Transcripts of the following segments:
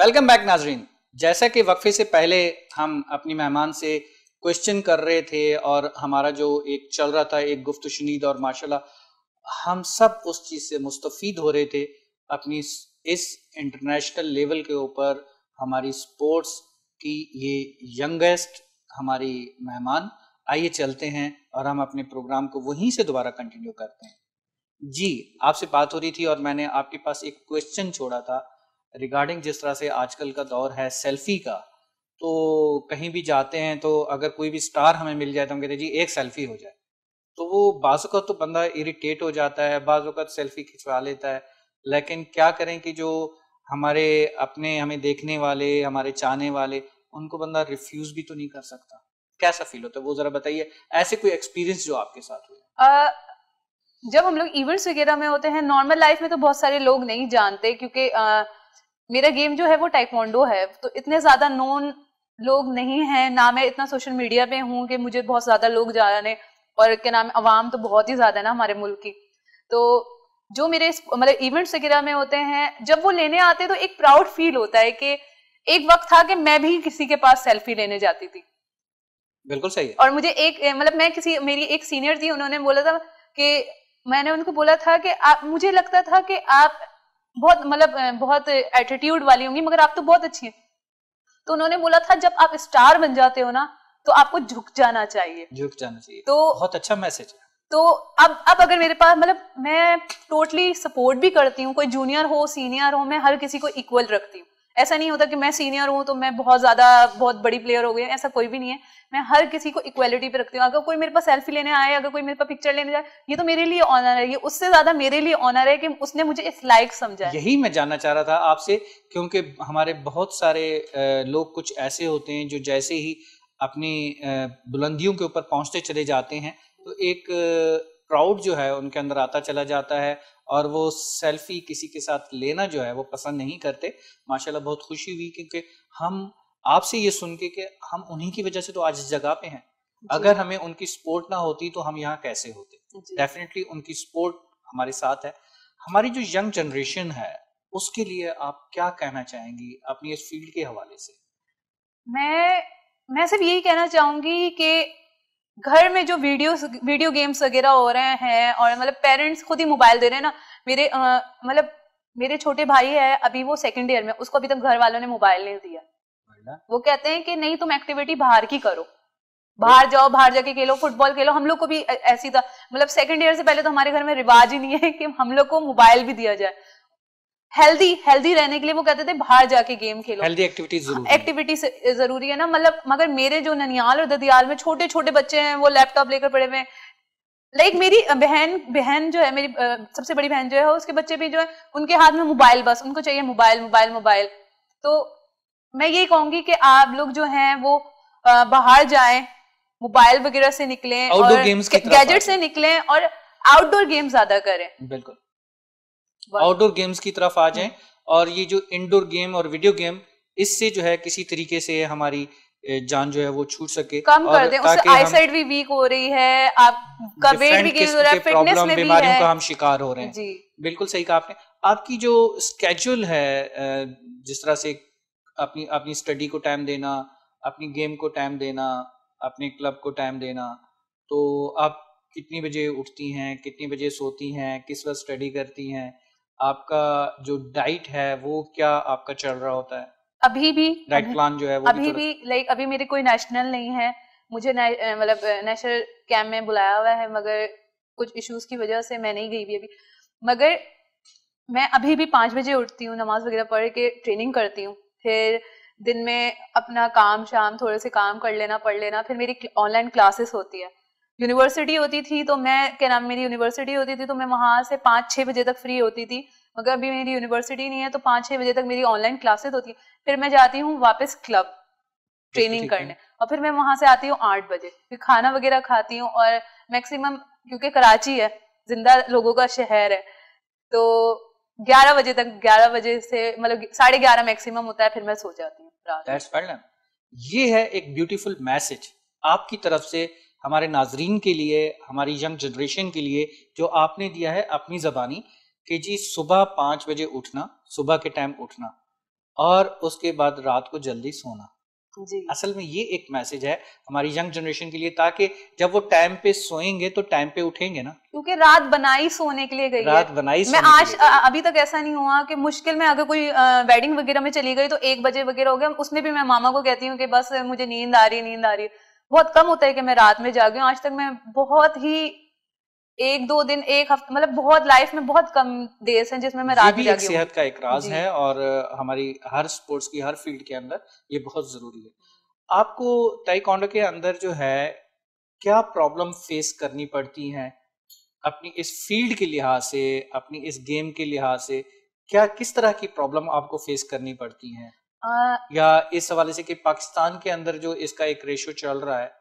Welcome back नाजरीन जैसा कि वक्फे से पहले हम अपने मेहमान से क्वेश्चन कर रहे थे और हमारा जो एक चल रहा था एक गुफ्त शनीद और माशाल्लाह हम सब उस चीज़ से मुस्तफ़ हो रहे थे अपनी इस इंटरनेशनल लेवल के ऊपर हमारी स्पोर्ट्स की ये यंगेस्ट हमारी मेहमान आइए चलते हैं और हम अपने प्रोग्राम को वहीं से दोबारा कंटिन्यू करते हैं जी आपसे बात हो रही थी और मैंने आपके पास एक क्वेश्चन छोड़ा था रिगार्डिंग जिस तरह से आजकल का दौर है सेल्फी का तो कहीं भी जाते हैं तो अगर कोई भी स्टार हमें मिल जाए तो हम कहते हैं जी एक सेल्फी हो जाए तो वो बाज़त तो बंदा इरिटेट हो जाता है बाज़त सेल्फी खिंचवा लेता है लेकिन क्या करें कि जो हमारे अपने हमें देखने वाले हमारे चाहने वाले उनको बंदा रिफ्यूज भी तो नहीं कर सकता कैसा फील होता है वो जरा बताइए ऐसे कोई एक्सपीरियंस जो आपके साथ हुआ जब हम लोग इवेंट्स वगैरह में होते हैं नॉर्मल लाइफ में तो बहुत सारे लोग नहीं जानते क्योंकि मेरा गेम जो है वो टाइकोंडो है तो इतने ज्यादा नोन लोग नहीं हैं ना मैं इतना सोशल मीडिया पे हूँ कि मुझे बहुत ज्यादा लोग जाने और क्या नाम आवाम तो बहुत ही ज्यादा है ना हमारे मुल्क की तो जो मेरे मतलब इवेंट्स वगैरह में होते हैं जब वो लेने आते तो एक प्राउड फील होता है कि एक वक्त था कि मैं भी किसी के पास सेल्फी लेने जाती थी बिल्कुल सही है और मुझे एक मतलब मैं किसी मेरी एक सीनियर थी उन्होंने बोला था कि मैंने उनको बोला था कि आप मुझे लगता था कि आप बहुत मतलब बहुत एटीट्यूड वाली होंगी मगर आप तो बहुत अच्छी हैं तो उन्होंने बोला था जब आप स्टार बन जाते हो ना तो आपको झुक जाना चाहिए झुक जाना चाहिए तो बहुत अच्छा मैसेज है तो अब अब अगर मेरे पास मतलब मैं टोटली सपोर्ट भी करती हूँ कोई जूनियर हो सीनियर हो मैं हर किसी को इक्वल रखती हूँ ऐसा नहीं होता कि मैं सीनियर हूँ तो मैं बहुत ज्यादा बहुत बड़ी प्लेयर हो गई ऐसा कोई भी नहीं है मैं हर किसी को इक्वालिटी पे रखती हूँ अगर कोई मेरे पास सेल्फी लेने आए अगर कोई मेरे पास पिक्चर लेने जाए ये तो मेरे लिए ऑनर है ये उससे ज्यादा मेरे लिए ऑनर है कि उसने मुझे इस लाइक समझा यही मैं जानना चाह रहा था आपसे क्योंकि हमारे बहुत सारे लोग कुछ ऐसे होते हैं जो जैसे ही अपनी बुलंदियों के ऊपर पहुंचते चले जाते हैं तो एक क्राउड जो है उनके अंदर आता चला जाता है और वो सेल्फी किसी के साथ लेना जो है वो पसंद नहीं करते माशाल्लाह बहुत खुशी हुई क्योंकि हम आपसे ये सुन के कि हम उन्हीं की वजह से तो आज इस जगह पे हैं अगर हमें उनकी सपोर्ट ना होती तो हम यहाँ कैसे होते डेफिनेटली उनकी सपोर्ट हमारे साथ है हमारी जो यंग जनरेशन है उसके लिए आप क्या कहना चाहेंगी अपनी इस फील्ड के हवाले से मैं मैं सिर्फ यही कहना चाहूंगी कि घर में जो वीडियो वीडियो गेम्स वगैरह हो रहे हैं और मतलब पेरेंट्स खुद ही मोबाइल दे रहे हैं ना मेरे मतलब मेरे छोटे भाई है अभी वो सेकंड ईयर में उसको अभी तक घर वालों ने मोबाइल नहीं दिया वो कहते हैं कि नहीं तुम एक्टिविटी बाहर की करो बाहर जाओ बाहर जाके खेलो फुटबॉल खेलो हम लोग को भी ऐसी था मतलब सेकंड ईयर से पहले तो हमारे घर में रिवाज ही नहीं है कि हम लोग को मोबाइल भी दिया जाए हेल्दी हेल्दी रहने के लिए वो कहते थे बाहर जाके गेम खेलो हेल्दी एक्टिविटी जरूरी एक्टिविटी जरूरी है ना मतलब मगर मेरे जो ननियाल और ददियाल में छोटे छोटे बच्चे हैं वो लैपटॉप लेकर पड़े हुए लाइक like, मेरी बहन बहन जो है मेरी सबसे बड़ी बहन जो है उसके बच्चे भी जो है उनके हाथ में मोबाइल बस उनको चाहिए मोबाइल मोबाइल मोबाइल तो मैं ये कहूंगी कि आप लोग जो हैं वो बाहर जाएं मोबाइल वगैरह से निकलें और गैजेट से निकलें और आउटडोर गेम ज्यादा करें बिल्कुल आउटडोर गेम्स की तरफ आ जाएं हम्म। और ये जो इंडोर गेम और वीडियो गेम इससे जो है किसी तरीके से हमारी जान जो है वो छूट सके कम कर दें उससे आईसाइट भी वीक हो रही है आपका वेट भी गेन हो रहा है फिटनेस में बीमारियों का हम शिकार हो रहे हैं जी बिल्कुल सही कहा आपने आपकी जो स्केड्यूल है जिस तरह से अपनी अपनी स्टडी को टाइम देना अपनी गेम को टाइम देना अपने क्लब को टाइम देना तो आप कितनी बजे उठती हैं कितनी बजे सोती हैं किस वक्त स्टडी करती हैं आपका जो डाइट है वो क्या आपका चल रहा होता है अभी भी डाइट प्लान जो है वो अभी भी लाइक अभी मेरे कोई नेशनल नहीं है मुझे मतलब नेशनल कैंप में बुलाया हुआ है मगर कुछ इश्यूज की वजह से मैं नहीं गई भी अभी मगर मैं अभी भी पांच बजे उठती हूँ नमाज वगैरह पढ़ के ट्रेनिंग करती हूँ फिर दिन में अपना काम शाम थोड़े से काम कर लेना पढ़ लेना फिर मेरी ऑनलाइन क्लासेस होती है यूनिवर्सिटी होती थी तो मैं क्या नाम मेरी यूनिवर्सिटी होती थी तो मैं वहां से पाँच छः बजे तक फ्री होती थी मगर अभी मेरी यूनिवर्सिटी नहीं है तो पाँच छः बजे तक मेरी ऑनलाइन क्लासेस होती है फिर मैं जाती हूँ वापस अच्छा, क्लब ट्रेनिंग करने और फिर मैं वहां से आती हूँ आठ बजे फिर खाना वगैरह खाती हूँ और मैक्सिमम क्योंकि कराची है जिंदा लोगों का शहर है तो ग्यारह बजे तक ग्यारह बजे से मतलब साढ़े ग्यारह मैक्सिमम होता है फिर मैं सो जाती हूँ ये है एक ब्यूटीफुल मैसेज आपकी तरफ से हमारे नाजरीन के लिए हमारी यंग जनरेशन के लिए जो आपने दिया है अपनी ज़बानी कि जी सुबह पाँच बजे उठना सुबह के टाइम उठना और उसके बाद रात को जल्दी सोना जी। असल में ये एक मैसेज है हमारी यंग जनरेशन के लिए ताकि जब वो टाइम पे सोएंगे तो टाइम पे उठेंगे ना क्योंकि रात बनाई सोने के लिए गई रात बनाई मैं आज अभी तक ऐसा नहीं हुआ कि मुश्किल में अगर कोई वेडिंग वगैरह में चली गई तो एक बजे वगैरह हो गया उसमें भी मैं मामा को कहती हूँ कि बस मुझे नींद आ रही नींद आ रही है बहुत कम होता है कि मैं रात में जागी गई आज तक मैं बहुत ही एक दो दिन एक हफ्ते मतलब बहुत लाइफ में बहुत कम डेज हैं जिसमें मैं रात भी एक सेहत का एक राज है और हमारी हर स्पोर्ट्स की हर फील्ड के अंदर ये बहुत जरूरी है आपको टाइकोंडो के अंदर जो है क्या प्रॉब्लम फेस करनी पड़ती है अपनी इस फील्ड के लिहाज से अपनी इस गेम के लिहाज से क्या किस तरह की प्रॉब्लम आपको फेस करनी पड़ती है आ, या इस हवाले से कि पाकिस्तान के अंदर जो इसका एक रेशियो चल रहा है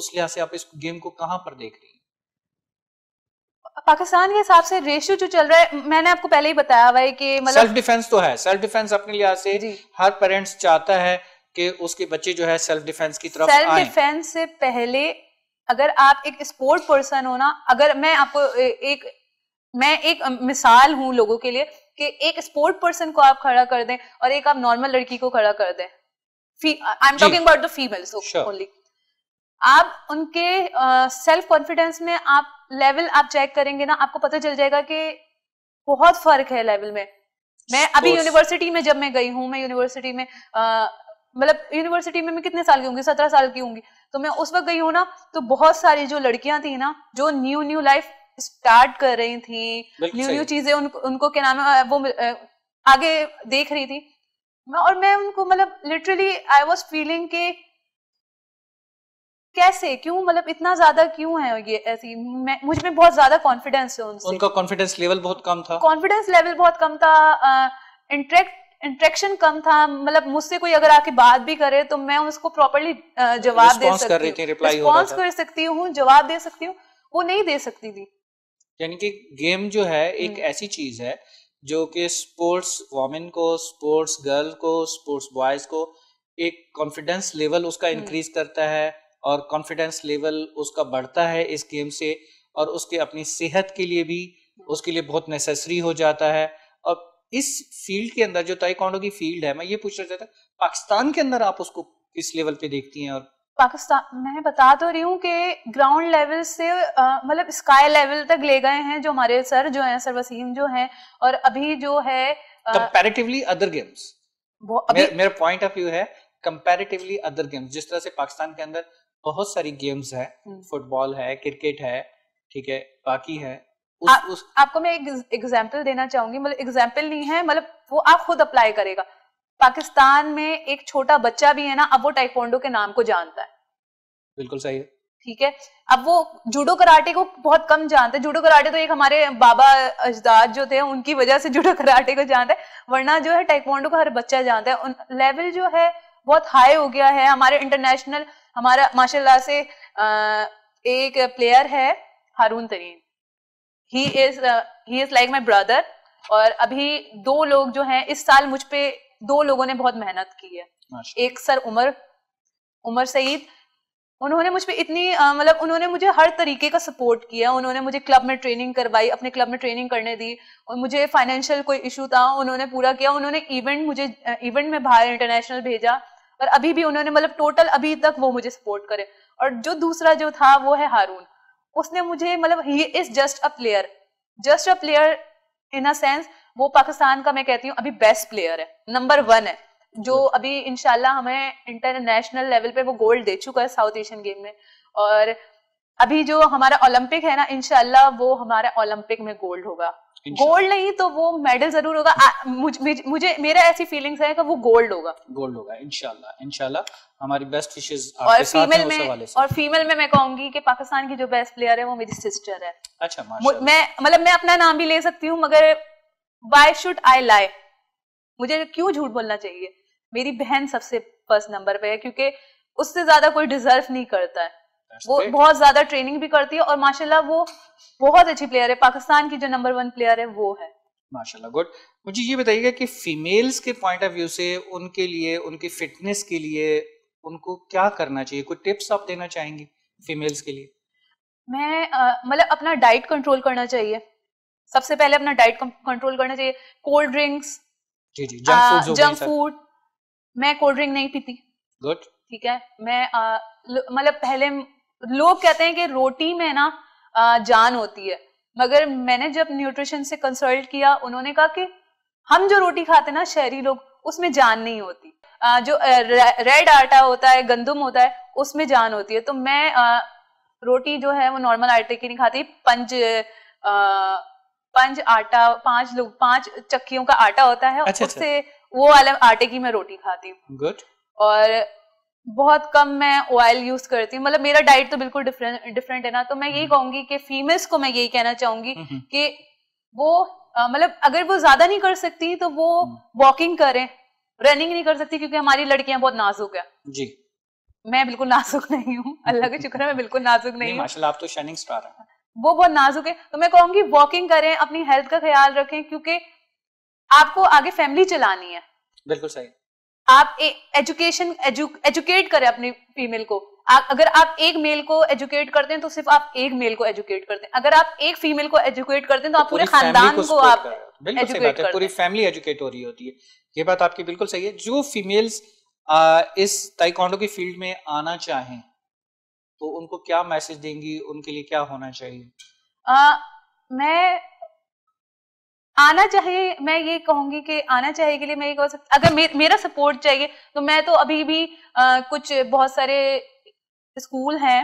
उस लिहाज से आप इस गेम को कहां पर देख रही हैं पाकिस्तान के हिसाब से रेशियो जो चल रहा है मैंने आपको पहले ही बताया हुआ है कि मतलब सेल्फ डिफेंस तो है सेल्फ डिफेंस अपने लिहाज से हर पेरेंट्स चाहता है कि उसके बच्चे जो है सेल्फ डिफेंस की तरफ सेल्फ डिफेंस से पहले अगर आप एक स्पोर्ट पर्सन हो ना अगर मैं आपको एक मैं एक मिसाल हूँ लोगों के लिए कि एक स्पोर्ट पर्सन को आप खड़ा कर दें और एक आप नॉर्मल लड़की को खड़ा कर दें I am talking about the females only आप उनके सेल्फ uh, कॉन्फिडेंस में आप लेवल आप चेक करेंगे ना आपको पता चल जाएगा कि बहुत फर्क है लेवल में मैं अभी यूनिवर्सिटी में जब मैं गई हूँ मैं यूनिवर्सिटी में मतलब यूनिवर्सिटी में मैं कितने साल की होंगी सत्रह साल की होंगी तो मैं उस वक्त गई हूँ ना तो बहुत सारी जो लड़कियां थी ना जो न्यू न्यू लाइफ स्टार्ट कर रही थी न्यू न्यू चीजें उन, उनको क्या नाम है वो आगे देख रही थी और मैं उनको मतलब लिटरली आई वॉज फीलिंग के कैसे क्यों मतलब इतना ज्यादा क्यों है ये ऐसी मैं मुझ में बहुत ज्यादा कॉन्फिडेंस है उनसे उनका कॉन्फिडेंस लेवल बहुत कम था कॉन्फिडेंस लेवल बहुत कम था इंटरेक्ट इंट्रेक्शन कम था मतलब मुझसे कोई अगर आके बात भी करे तो मैं उसको प्रॉपरली जवाब दे सकती हूँ रिस्पॉन्स कर सकती हूँ जवाब दे सकती हूँ वो नहीं दे सकती थी यानी कि गेम जो है एक हम्म। ऐसी चीज है जो कि स्पोर्ट्स वॉमेन को स्पोर्ट्स गर्ल को स्पोर्ट्स बॉयज को एक कॉन्फिडेंस लेवल उसका इंक्रीज हम्म। करता है और कॉन्फिडेंस लेवल उसका बढ़ता है इस गेम से और उसके अपनी सेहत के लिए भी उसके लिए बहुत नेसेसरी हो जाता है और इस फील्ड के अंदर जो ताइक्वांडो की फील्ड है मैं ये पूछना चाहता पाकिस्तान के अंदर आप उसको किस लेवल पे देखती हैं और पाकिस्तान मैं बता तो रही हूँ कि ग्राउंड लेवल से मतलब स्काई लेवल तक ले गए हैं जो हमारे सर जो हैं सर वसीम जो हैं और अभी जो है कंपैरेटिवली अदर गेम्स मेरा पॉइंट ऑफ व्यू है कंपैरेटिवली अदर गेम्स जिस तरह से पाकिस्तान के अंदर बहुत सारी गेम्स हम्म। है फुटबॉल है क्रिकेट है ठीक है बाकी है उस, आ, उस... आपको मैं एक एग्जाम्पल देना चाहूंगी मतलब एग्जाम्पल नहीं है मतलब वो आप खुद अप्लाई करेगा पाकिस्तान में एक छोटा बच्चा भी है ना अब वो टाइकोंडो के नाम को जानता है बिल्कुल सही है ठीक है अब वो जूडो कराटे को बहुत कम जानते हैं जूडो कराटे तो एक हमारे बाबा अजदाद जो थे उनकी वजह से जूडो कराटे को जानते हैं वरना जो है टाइकोंडो का हर बच्चा जानता है लेवल जो है बहुत हाई हो गया है हमारे इंटरनेशनल हमारा माशाल्लाह से एक प्लेयर है Haroon Tareen he is he is like my brother और अभी दो लोग जो हैं इस साल मुझ पे दो लोगों ने बहुत मेहनत की है एक सर उमर उमर सईद उन्होंने मुझ पर इतनी मतलब उन्होंने मुझे हर तरीके का सपोर्ट किया उन्होंने मुझे क्लब में ट्रेनिंग करवाई अपने क्लब में ट्रेनिंग करने दी और मुझे फाइनेंशियल कोई इशू था उन्होंने पूरा किया उन्होंने इवेंट मुझे इवेंट में बाहर इंटरनेशनल भेजा और अभी भी उन्होंने मतलब टोटल अभी तक वो मुझे सपोर्ट करे और जो दूसरा जो था वो है हारून उसने मुझे मतलब he is just a player just a player in a sense वो पाकिस्तान का मैं कहती हूँ अभी बेस्ट प्लेयर है नंबर वन है जो अभी इनशाला हमें इंटरनेशनल लेवल पे वो गोल्ड दे चुका है साउथ एशियन गेम में और अभी जो हमारा ओलंपिक है ना इनशाला वो हमारे ओलंपिक में गोल्ड होगा गोल्ड नहीं तो वो मेडल जरूर होगा आ, मुझ, मुझे, मुझे मेरा ऐसी फीलिंग्स है कि वो गोल्ड होगा गोल्ड होगा इनशाला इनशाला हमारी बेस्ट विशेष और फीमेल में और फीमेल में मैं कहूंगी कि पाकिस्तान की जो बेस्ट प्लेयर है वो मेरी सिस्टर है अच्छा मैं मतलब मैं अपना नाम भी ले सकती हूँ मगर वाई शुड आई लाई मुझे क्यों झूठ बोलना चाहिए मेरी बहन सबसे फर्स्ट नंबर पे है क्योंकि उससे ज्यादा कोई डिजर्व नहीं करता है वो बहुत ज्यादा ट्रेनिंग भी करती है और माशाल्लाह वो बहुत अच्छी प्लेयर है पाकिस्तान की जो नंबर वन प्लेयर है वो है माशाल्लाह गुड मुझे ये बताइएगा कि फीमेल्स के पॉइंट ऑफ व्यू से उनके लिए उनकी फिटनेस के लिए उनको क्या करना चाहिए कुछ टिप्स आप देना चाहेंगे फीमेल्स के लिए मैं मतलब अपना डाइट कंट्रोल करना चाहिए सबसे पहले अपना डाइट कंट्रोल करना चाहिए कोल्ड ड्रिंक्स जंक फूड मैं कोल्ड ड्रिंक नहीं पीती गुड ठीक है मैं मतलब पहले लोग कहते हैं कि रोटी में ना आ, जान होती है मगर मैंने जब न्यूट्रिशन से कंसल्ट किया उन्होंने कहा कि हम जो रोटी खाते ना शहरी लोग उसमें जान नहीं होती आ, जो रेड आटा होता है गंदम होता है उसमें जान होती है तो मैं आ, रोटी जो है वो नॉर्मल आटे की नहीं खाती पंच पंज आटा पांच लोग पांच चक्कियों का आटा होता है अच्छा, उससे अच्छा। वो वाले आटे की मैं रोटी खाती हूँ गुड और बहुत कम मैं ऑयल यूज करती हूँ मतलब मेरा डाइट तो बिल्कुल डिफरेंट डिफरेंट है ना तो मैं यही हम्म। कहूंगी कि फीमेल्स को मैं यही कहना चाहूंगी हम्म, हम्म। कि वो मतलब अगर वो ज्यादा नहीं कर सकती तो वो वॉकिंग करें रनिंग नहीं कर सकती क्योंकि हमारी लड़कियां बहुत नाजुक है जी मैं बिल्कुल नाजुक नहीं हूँ अल्लाह का शुक्र है मैं बिल्कुल नाजुक नहीं, हूँ आप तो शाइनिंग स्टार हैं वो बहुत नाजुक है तो मैं कहूंगी वॉकिंग करें अपनी हेल्थ का ख्याल रखें क्योंकि आपको आगे फैमिली चलानी है बिल्कुल सही आप एजुकेशन एजुकेट करें अपनी फीमेल को आ, अगर आप एक मेल को एजुकेट करते हैं तो सिर्फ आप एक मेल को एजुकेट करते हैं अगर आप एक फीमेल को एजुकेट करते हैं तो, तो आप पूरे खानदान को, को आप एजुकेट है पूरी फैमिली एजुकेट हो रही होती है ये बात आपकी बिल्कुल सही है जो फीमेल्स इस ताइक्वांडो की फील्ड में आना चाहें तो उनको क्या मैसेज देंगी उनके लिए क्या होना चाहिए आ, मैं आना चाहिए मैं ये कहूंगी कि आना चाहिए के लिए मैं ये कह सकती अगर मे, मेरा सपोर्ट चाहिए तो मैं तो अभी भी आ, कुछ बहुत सारे स्कूल हैं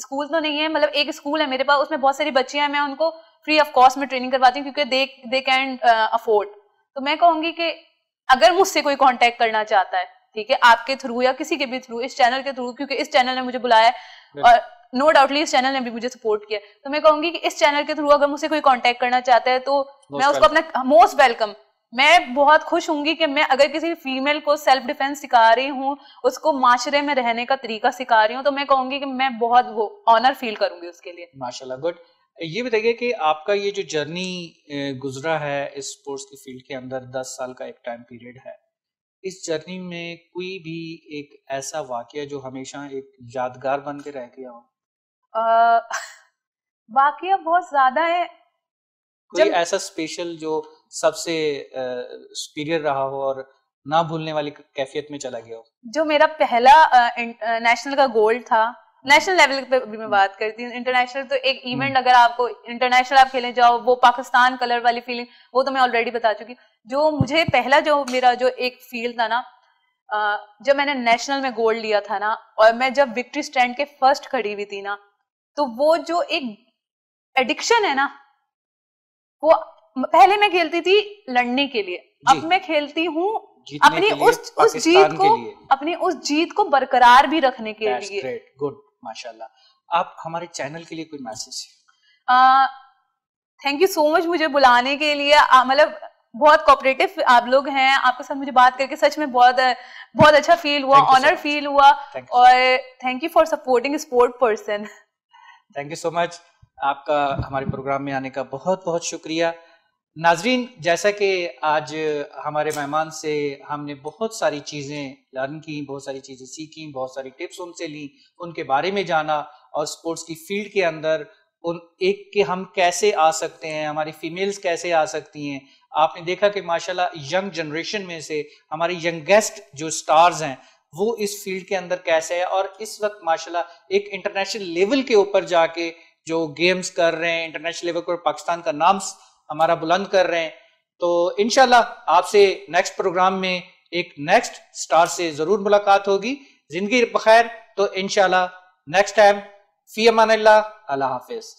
स्कूल तो नहीं है मतलब एक स्कूल है मेरे पास उसमें बहुत सारी बच्चियां हैं मैं उनको फ्री ऑफ कॉस्ट में ट्रेनिंग करवाती हूँ क्योंकि दे दे कैन अफोर्ड तो मैं कहूंगी कि अगर मुझसे कोई कांटेक्ट करना चाहता है ठीक है आपके थ्रू या किसी के भी थ्रू इस चैनल के थ्रू क्योंकि इस चैनल ने मुझे बुलाया हम्म। और नो डाउटली इस चैनल ने भी मुझे सपोर्ट किया तो मैं कहूंगी कि इस चैनल के थ्रू अगर मुझसे कोई कांटेक्ट करना चाहता है तो मैं उसको अपना मोस्ट हाँ, वेलकम मैं बहुत खुश होंगी कि मैं अगर किसी फीमेल को सेल्फ डिफेंस सिखा रही हूँ उसको माशरे में रहने का तरीका सिखा रही हूँ तो मैं कहूंगी कि मैं बहुत वो ऑनर फील करूंगी उसके लिए माशाल्लाह गुड ये बताइए कि आपका ये जो जर्नी गुजरा है इस स्पोर्ट्स की फील्ड के अंदर दस साल का एक टाइम पीरियड है इस जर्नी में कोई भी एक ऐसा वाक्य जो हमेशा एक यादगार बन के रह गया हो वाक्य बहुत ज्यादा है कोई जब... ऐसा स्पेशल जो सबसे सुपीरियर रहा हो और ना भूलने वाली कैफियत में चला गया हो जो मेरा पहला नेशनल का गोल्ड था नेशनल लेवल पे भी मैं हम्म। बात करती हूँ इंटरनेशनल तो एक इवेंट हम्म। अगर आपको इंटरनेशनल आप खेले जाओ वो पाकिस्तान कलर वाली फीलिंग वो तो मैं ऑलरेडी बता चुकी जो मुझे पहला जो मेरा जो एक फील था ना जब मैंने नेशनल में गोल्ड लिया था ना और मैं जब विक्ट्री स्टैंड के फर्स्ट खड़ी हुई थी ना तो वो जो एक एडिक्शन है ना वो पहले मैं खेलती थी लड़ने के लिए अब मैं खेलती हूँ अपनी उस उस जीत को अपनी उस जीत को बरकरार भी रखने के That's लिए गुड माशाल्लाह आप हमारे चैनल के लिए कोई message thank you so much मुझे बुलाने के लिए मतलब बहुत कोऑपरेटिव आप लोग हैं आपके साथ मुझे बात करके सच में बहुत बहुत अच्छा फील हुआ ऑनर फील so हुआ thank और thank you for supporting sport person thank you so much आपका हमारे प्रोग्राम में आने का बहुत बहुत शुक्रिया नाजरीन जैसा कि आज हमारे मेहमान से हमने बहुत सारी चीज़ें लर्न की बहुत सारी चीज़ें सीखी बहुत सारी टिप्स उनसे ली उनके बारे में जाना और स्पोर्ट्स की फील्ड के अंदर उन एक के हम कैसे आ सकते हैं हमारी फीमेल्स कैसे आ सकती हैं आपने देखा कि माशाल्लाह यंग जनरेशन में से हमारे यंगेस्ट जो स्टार्स हैं वो इस फील्ड के अंदर कैसे है और इस वक्त माशाल्लाह एक इंटरनेशनल लेवल के ऊपर जाके जो गेम्स कर रहे हैं इंटरनेशनल लेवल पर पाकिस्तान का नाम हमारा बुलंद कर रहे हैं तो इनशाला आपसे नेक्स्ट प्रोग्राम में एक नेक्स्ट स्टार से जरूर मुलाकात होगी जिंदगी बखैर तो इनशाला नेक्स्ट टाइम फी फियमानिल्ला अल्लाह हाफिज़